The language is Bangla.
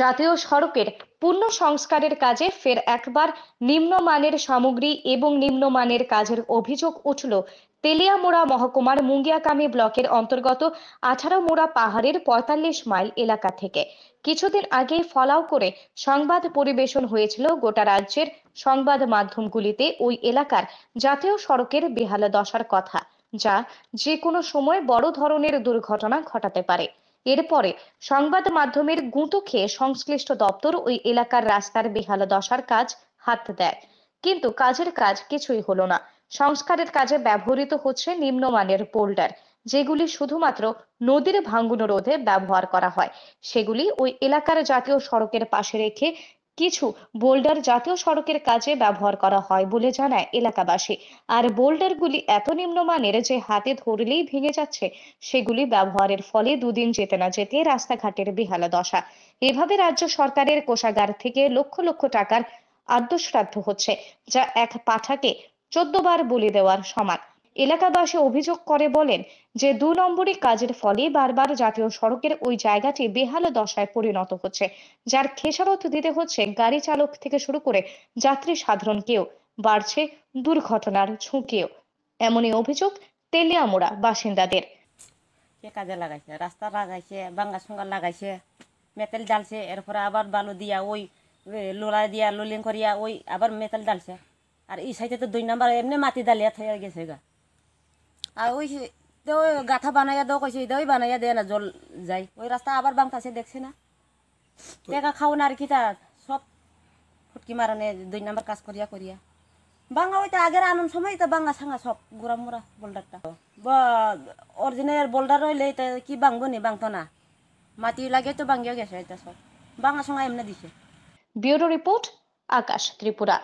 জাতীয় সড়কের পূর্ণ সংস্কারের কাজে ফের একবার নিম্নমানের সামগ্রী এবং নিম্নমানের কাজের অভিযোগ উঠল তেলিয়ামোড়া মহকুমার মুঙ্গিয়াকামী ব্লকের অন্তর্গত আঠারো মোড়া পাহাড়ের পঁয়তাল্লিশ মাইল এলাকা থেকে কিছুদিন আগে ফলাও করে সংবাদ পরিবেশন হয়েছিল গোটা রাজ্যের সংবাদ মাধ্যমগুলিতে ওই এলাকার জাতীয় সড়কের বেহাল দশার কথা যা যে কোনো সময় বড় ধরনের দুর্ঘটনা ঘটাতে পারে এরপরে সংবাদ মাধ্যমের গুঁতো খেয়ে সংশ্লিষ্ট দপ্তর ওই এলাকার রাস্তার বেহাল দশার কাজ হাত দেয় কিন্তু কাজের কাজ কিছুই হলো না সংস্কারের কাজে ব্যবহৃত হচ্ছে নিম্নমানের পোল্ডার যেগুলি শুধুমাত্র নদীর ভাঙ্গন রোধে ব্যবহার করা হয় সেগুলি ওই এলাকার জাতীয় সড়কের পাশে রেখে কিছু বোল্ডার জাতীয় সড়কের কাজে ব্যবহার করা হয় বলে জানায় এলাকাবাসী আর বোল্ডারগুলি এত নিম্নমানের যে হাতে ধরলেই ভেঙে যাচ্ছে সেগুলি ব্যবহারের ফলে দুদিন যেতে না যেতে রাস্তাঘাটের বেহালা দশা এভাবে রাজ্য সরকারের কোষাগার থেকে লক্ষ লক্ষ টাকার আদ্যশ্রাদ্ধ হচ্ছে যা এক পাঠাকে চোদ্দ বার বলি দেওয়ার সমান এলাকাবাসী অভিযোগ করে বলেন যে দু নম্বরী কাজের ফলে বারবার জাতীয় সড়কের ওই জায়গাটি বেহাল দশায় পরিণত হচ্ছে যার খেসারত দিতে হচ্ছে গাড়ি চালক থেকে শুরু করে যাত্রী সাধারণকেও বাড়ছে দুর্ঘটনার ঝুঁকিও এমনই অভিযোগ তেলিয়ামোড়া বাসিন্দাদের কে কাজে লাগাইছে রাস্তা লাগাইছে বাঙ্গা সঙ্গা লাগাইছে মেটেল ডালছে এরপরে আবার বালু দিয়া ওই লোলা দিয়া লোলিং করিয়া ওই আবার মেটেল ডালছে আর এই সাইডে তো দুই নাম্বার এমনি মাটি ডালিয়া থাকে গেছে গা আর ওই তো গাথা বানাইয়া দাও কইছে দই বানাইয়া দেয় না জল যাই ওই রাস্তা আবার বাংতাছে দেখছে না টেকা খাও না আর কি তা সব ফুটকি মারানে দুই নাম্বার কাজ করিয়া করিয়া বাঙা ওইটা আগের আনন্দ সময় তো বাঙা সাঙ্গা সব গোড়া মোড়া বোল্ডারটা অরিজিনাল বোল্ডার হইলে কি বাংবো নি বাংতো না মাটি লাগে তো বাঙ্গিয়া গেছে এটা সব বাঙা সঙ্গে এমনি দিছে ব্যুরো রিপোর্ট আকাশ ত্রিপুরা